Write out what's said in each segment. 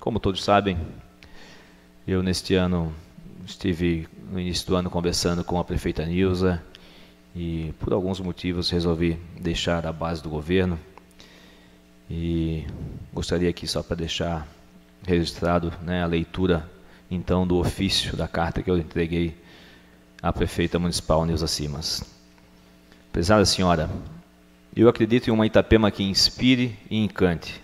Como todos sabem, eu neste ano estive no início do ano conversando com a prefeita Nilza e por alguns motivos resolvi deixar a base do governo e gostaria aqui só para deixar registrado né, a leitura então do ofício da carta que eu entreguei à prefeita municipal Nilza Simas. Prezada senhora, eu acredito em uma Itapema que inspire e encante.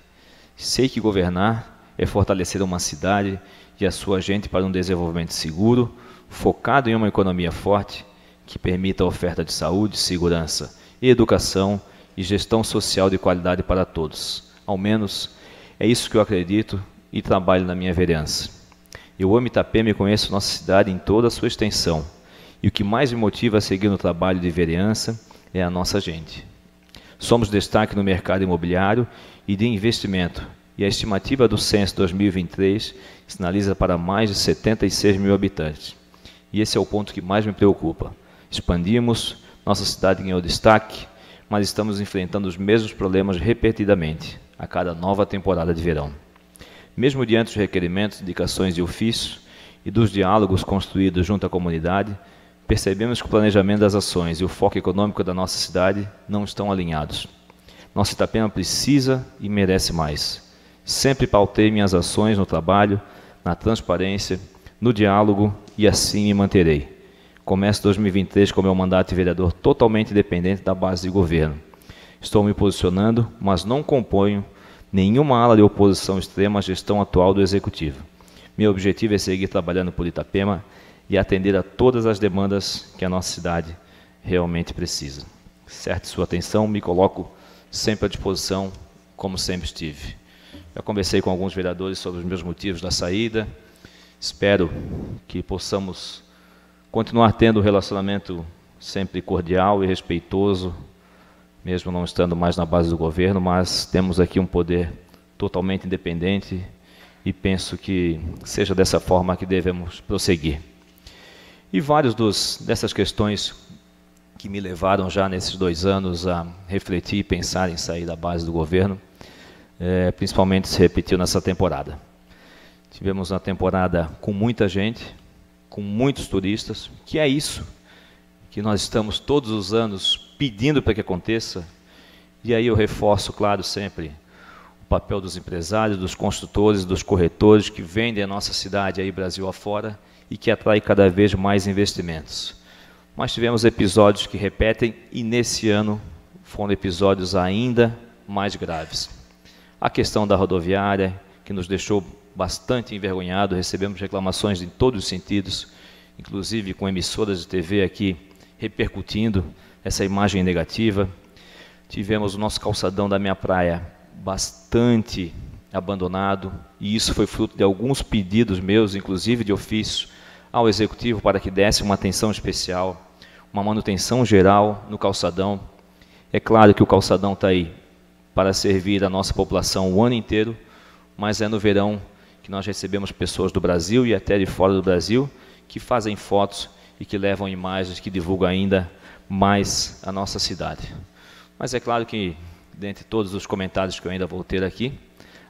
Sei que governar é fortalecer uma cidade e a sua gente para um desenvolvimento seguro, focado em uma economia forte que permita a oferta de saúde, segurança e educação e gestão social de qualidade para todos. Ao menos é isso que eu acredito e trabalho na minha vereança. Eu amo Itapema e conheço nossa cidade em toda a sua extensão. E o que mais me motiva a seguir no trabalho de vereança é a nossa gente. Somos destaque no mercado imobiliário e de investimento e a estimativa do censo 2023 sinaliza para mais de 76 mil habitantes. E esse é o ponto que mais me preocupa. Expandimos, nossa cidade ganhou destaque, mas estamos enfrentando os mesmos problemas repetidamente a cada nova temporada de verão. Mesmo diante dos requerimentos, indicações de ofício e dos diálogos construídos junto à comunidade, percebemos que o planejamento das ações e o foco econômico da nossa cidade não estão alinhados. Nossa Itapema precisa e merece mais. Sempre pautei minhas ações no trabalho, na transparência, no diálogo e assim me manterei. Começo 2023 com meu mandato de vereador totalmente dependente da base de governo. Estou me posicionando, mas não componho nenhuma ala de oposição extrema à gestão atual do Executivo. Meu objetivo é seguir trabalhando por Itapema e atender a todas as demandas que a nossa cidade realmente precisa. Certe sua atenção, me coloco sempre à disposição, como sempre estive. Já conversei com alguns vereadores sobre os meus motivos da saída. Espero que possamos continuar tendo um relacionamento sempre cordial e respeitoso, mesmo não estando mais na base do governo, mas temos aqui um poder totalmente independente e penso que seja dessa forma que devemos prosseguir. E várias dessas questões que me levaram já nesses dois anos a refletir e pensar em sair da base do governo é, principalmente se repetiu nessa temporada. Tivemos uma temporada com muita gente, com muitos turistas, que é isso que nós estamos todos os anos pedindo para que aconteça. E aí eu reforço, claro, sempre o papel dos empresários, dos construtores, dos corretores que vendem a nossa cidade aí Brasil afora e que atrai cada vez mais investimentos. Mas tivemos episódios que repetem e nesse ano foram episódios ainda mais graves. A questão da rodoviária, que nos deixou bastante envergonhado, recebemos reclamações em todos os sentidos, inclusive com emissoras de TV aqui repercutindo essa imagem negativa. Tivemos o nosso calçadão da minha praia bastante abandonado, e isso foi fruto de alguns pedidos meus, inclusive de ofício, ao executivo para que desse uma atenção especial, uma manutenção geral no calçadão. É claro que o calçadão está aí para servir a nossa população o ano inteiro, mas é no verão que nós recebemos pessoas do Brasil e até de fora do Brasil que fazem fotos e que levam imagens que divulgam ainda mais a nossa cidade. Mas é claro que, dentre todos os comentários que eu ainda vou ter aqui,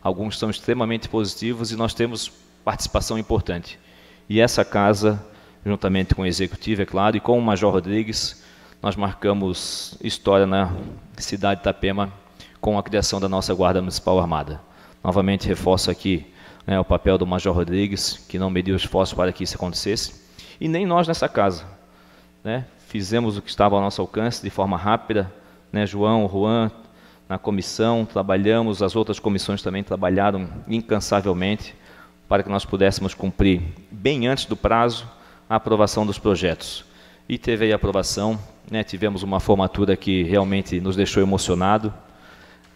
alguns são extremamente positivos e nós temos participação importante. E essa casa, juntamente com o executivo, é claro, e com o Major Rodrigues, nós marcamos história na cidade de Itapema com a criação da nossa Guarda Municipal Armada. Novamente reforço aqui né, o papel do Major Rodrigues, que não mediu esforço para que isso acontecesse, e nem nós nessa casa. Né, fizemos o que estava ao nosso alcance de forma rápida, né, João, Juan, na comissão, trabalhamos, as outras comissões também trabalharam incansavelmente para que nós pudéssemos cumprir, bem antes do prazo, a aprovação dos projetos. E teve a aprovação, né, tivemos uma formatura que realmente nos deixou emocionado,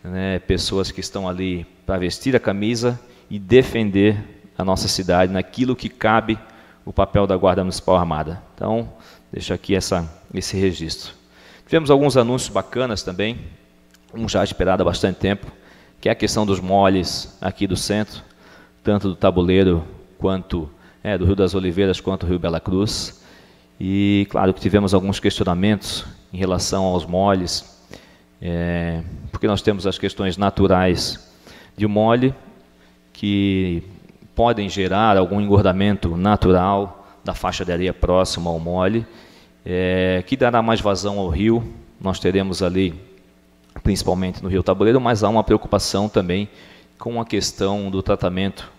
né, pessoas que estão ali para vestir a camisa e defender a nossa cidade naquilo que cabe o papel da Guarda Municipal Armada. Então, deixo aqui essa, esse registro. Tivemos alguns anúncios bacanas também, um já esperado há bastante tempo, que é a questão dos moles aqui do centro, tanto do Tabuleiro quanto é, do Rio das Oliveiras quanto do Rio Bela Cruz. E claro que tivemos alguns questionamentos em relação aos moles, é, porque nós temos as questões naturais de mole, que podem gerar algum engordamento natural da faixa de areia próxima ao mole, é, que dará mais vazão ao rio. Nós teremos ali, principalmente no Rio Tabuleiro, mas há uma preocupação também com a questão do tratamento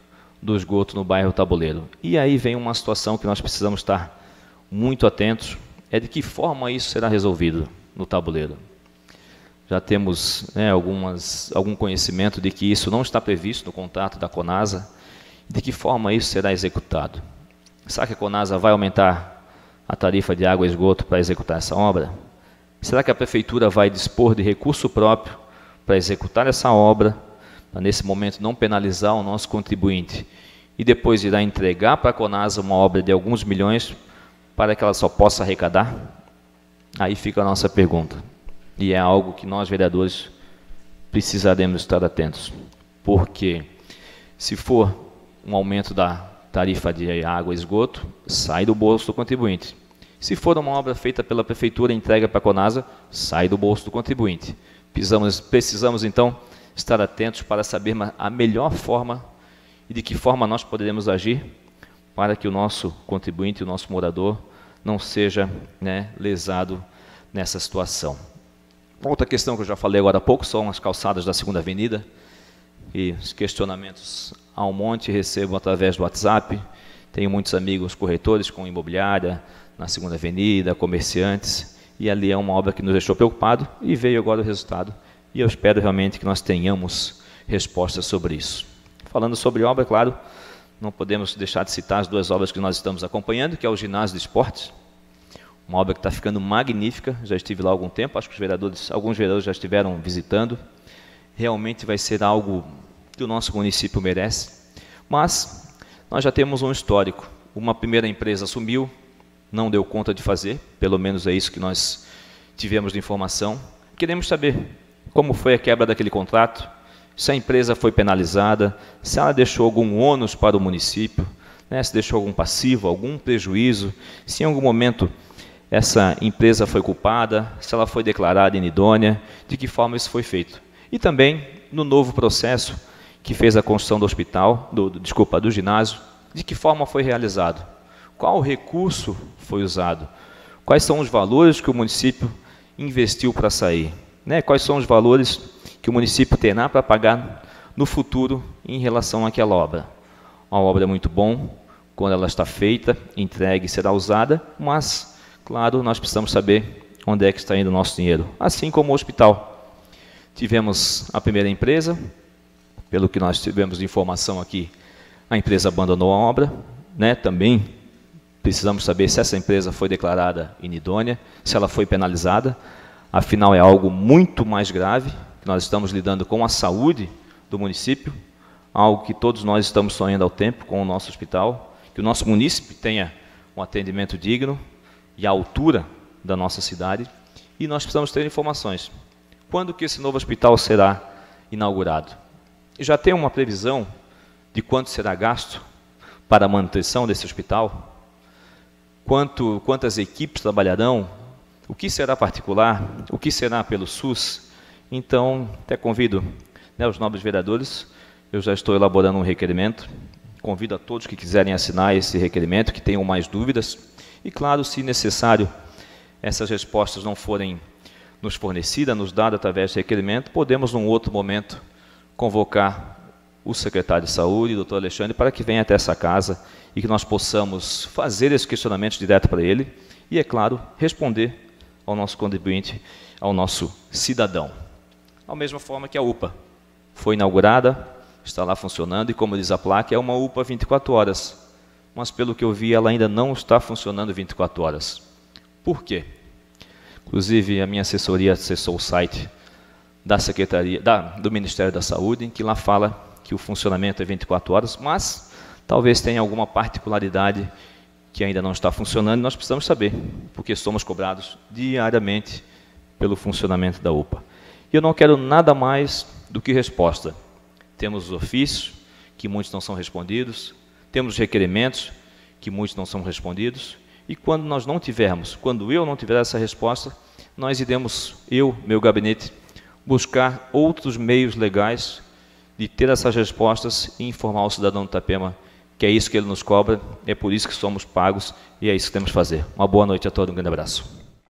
do esgoto no bairro Tabuleiro. E aí vem uma situação que nós precisamos estar muito atentos, é de que forma isso será resolvido no tabuleiro já temos né, algumas, algum conhecimento de que isso não está previsto no contrato da Conasa. De que forma isso será executado? Será que a Conasa vai aumentar a tarifa de água e esgoto para executar essa obra? Será que a Prefeitura vai dispor de recurso próprio para executar essa obra, para nesse momento não penalizar o nosso contribuinte? E depois irá entregar para a Conasa uma obra de alguns milhões para que ela só possa arrecadar? Aí fica a nossa pergunta. E é algo que nós, vereadores, precisaremos estar atentos. Porque se for um aumento da tarifa de água e esgoto, sai do bolso do contribuinte. Se for uma obra feita pela prefeitura e entrega para a Conasa, sai do bolso do contribuinte. Precisamos, precisamos então estar atentos para saber a melhor forma e de que forma nós poderemos agir para que o nosso contribuinte, o nosso morador, não seja né, lesado nessa situação outra questão que eu já falei agora há pouco são as calçadas da Segunda Avenida. E os questionamentos há um monte, recebo através do WhatsApp. Tenho muitos amigos corretores com imobiliária na Segunda Avenida, comerciantes, e ali é uma obra que nos deixou preocupado e veio agora o resultado. E eu espero realmente que nós tenhamos respostas sobre isso. Falando sobre obra, é claro, não podemos deixar de citar as duas obras que nós estamos acompanhando, que é o ginásio de esportes, uma obra que está ficando magnífica. Já estive lá há algum tempo, acho que os vereadores, alguns vereadores já estiveram visitando. Realmente vai ser algo que o nosso município merece. Mas nós já temos um histórico. Uma primeira empresa assumiu, não deu conta de fazer, pelo menos é isso que nós tivemos de informação. Queremos saber como foi a quebra daquele contrato, se a empresa foi penalizada, se ela deixou algum ônus para o município, né, se deixou algum passivo, algum prejuízo, se em algum momento essa empresa foi culpada, se ela foi declarada inidônea, de que forma isso foi feito. E também no novo processo que fez a construção do hospital, do, do, desculpa, do ginásio, de que forma foi realizado, qual recurso foi usado, quais são os valores que o município investiu para sair, né? quais são os valores que o município terá para pagar no futuro em relação àquela obra. Uma obra é muito bom, quando ela está feita, entregue, será usada, mas Claro, nós precisamos saber onde é que está indo o nosso dinheiro, assim como o hospital. Tivemos a primeira empresa, pelo que nós tivemos de informação aqui, a empresa abandonou a obra, né? Também precisamos saber se essa empresa foi declarada inidônea, se ela foi penalizada. Afinal, é algo muito mais grave, que nós estamos lidando com a saúde do município, algo que todos nós estamos sonhando ao tempo com o nosso hospital, que o nosso município tenha um atendimento digno, e a altura da nossa cidade, e nós precisamos ter informações. Quando que esse novo hospital será inaugurado? Já tem uma previsão de quanto será gasto para a manutenção desse hospital? Quanto, quantas equipes trabalharão? O que será particular? O que será pelo SUS? Então, até convido né, os nobres vereadores, eu já estou elaborando um requerimento, convido a todos que quiserem assinar esse requerimento, que tenham mais dúvidas, e claro, se necessário, essas respostas não forem nos fornecidas, nos dadas através de requerimento, podemos, num outro momento, convocar o secretário de Saúde, o doutor Alexandre, para que venha até essa casa e que nós possamos fazer esse questionamento direto para ele e, é claro, responder ao nosso contribuinte, ao nosso cidadão. Da mesma forma que a UPA foi inaugurada, está lá funcionando e, como diz a placa, é uma UPA 24 horas mas pelo que eu vi, ela ainda não está funcionando 24 horas. Por quê? Inclusive, a minha assessoria acessou o site da Secretaria da, do Ministério da Saúde, em que lá fala que o funcionamento é 24 horas, mas talvez tenha alguma particularidade que ainda não está funcionando e nós precisamos saber, porque somos cobrados diariamente pelo funcionamento da UPA. E eu não quero nada mais do que resposta. Temos os ofícios, que muitos não são respondidos, temos requerimentos, que muitos não são respondidos, e quando nós não tivermos, quando eu não tiver essa resposta, nós iremos, eu, meu gabinete, buscar outros meios legais de ter essas respostas e informar o cidadão do Itapema que é isso que ele nos cobra, é por isso que somos pagos e é isso que temos que fazer. Uma boa noite a todos, um grande abraço.